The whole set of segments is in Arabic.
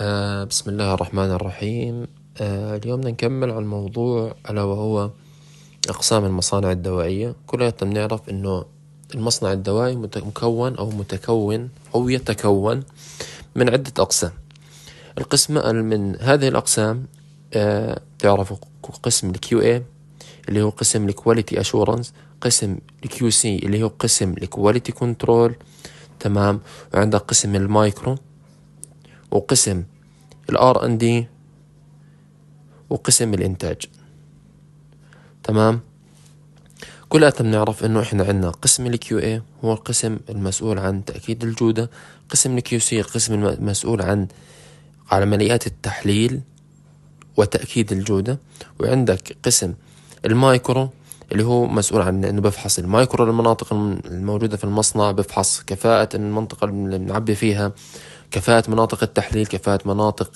آه بسم الله الرحمن الرحيم آه اليوم نكمل عن موضوع ألا وهو أقسام المصانع الدوائية كلياتنا بنعرف إنه المصنع الدوائي مكون أو متكون أو يتكون من عدة أقسام القسم من هذه الأقسام آه تعرف قسم الكيو QA اللي هو قسم الكواليتي اشورنس قسم الكيو سي اللي هو قسم الكواليتي كنترول تمام وعندك قسم المايكرو وقسم الار ان دي وقسم الانتاج تمام كلياتنا بنعرف انه احنا عندنا قسم الكيو اي هو القسم المسؤول عن تاكيد الجوده قسم الكيو سي القسم المسؤول عن عمليات التحليل وتاكيد الجوده وعندك قسم المايكرو اللي هو مسؤول عن انه بفحص المايكرو المناطق الموجوده في المصنع بفحص كفاءه المنطقه اللي بنعبي فيها كفاءة مناطق التحليل كفاءة مناطق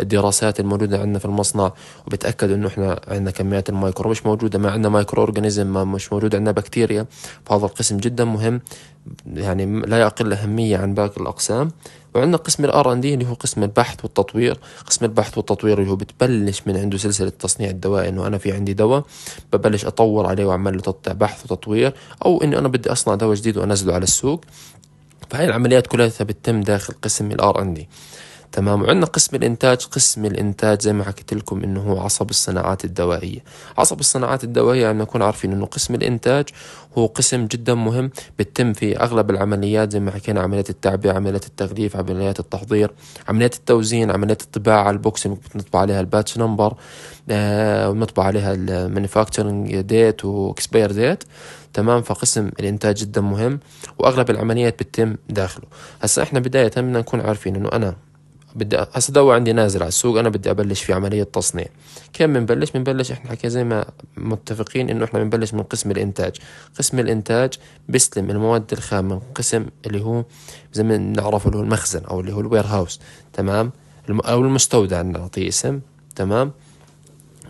الدراسات الموجودة عندنا في المصنع وبتأكد انه احنا عندنا كميات المايكرو مش موجودة ما عندنا مايكرو اورجانيزم ما مش موجود عندنا بكتيريا فهذا القسم جدا مهم يعني لا يقل أهمية عن باقي الأقسام وعندنا قسم الار ان دي اللي هو قسم البحث والتطوير قسم البحث والتطوير اللي هو بتبلش من عنده سلسله تصنيع الدواء انه انا في عندي دواء ببلش اطور عليه واعمل له بحث وتطوير او اني انا بدي اصنع دواء جديد وانزله على السوق فهاي العمليات كلها بتتم داخل قسم الار ان دي تمام وعندنا قسم الانتاج قسم الانتاج زي ما حكيت لكم انه هو عصب الصناعات الدوائيه عصب الصناعات الدوائيه يعني نكون عارفين انه قسم الانتاج هو قسم جدا مهم بتتم في اغلب العمليات زي ما حكينا عمليه التعبئه عمليه التغليف عمليه التحضير عمليه التوزين عمليه الطباعه البوكس بنطبع عليها الباتش نمبر آه ونطبع عليها المانيفاكتشرنج ديت واكسبير ديت تمام فقسم الانتاج جدا مهم واغلب العمليات بتتم داخله هسا احنا بدايه بدنا نكون عارفين انه انا بدي هسه دو عندي نازل على السوق انا بدي ابلش في عمليه تصنيع كم بنبلش بنبلش احنا حكي زي ما متفقين انه احنا بنبلش من قسم الانتاج قسم الانتاج بيستلم المواد الخام من قسم اللي هو زي ما بنعرفه اللي هو المخزن او اللي هو الوير هاوس تمام او المستودع نعطيه اسم تمام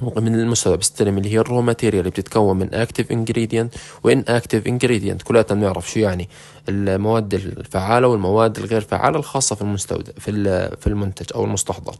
من المستوى بستلم اللي هي الرو ماتيريال اللي بتتكون من اكتف انجريدينت وان اكتف انجريدينت كلاتنا بنعرف شو يعني المواد الفعاله والمواد الغير فعاله الخاصه في المستودع في في المنتج او المستحضر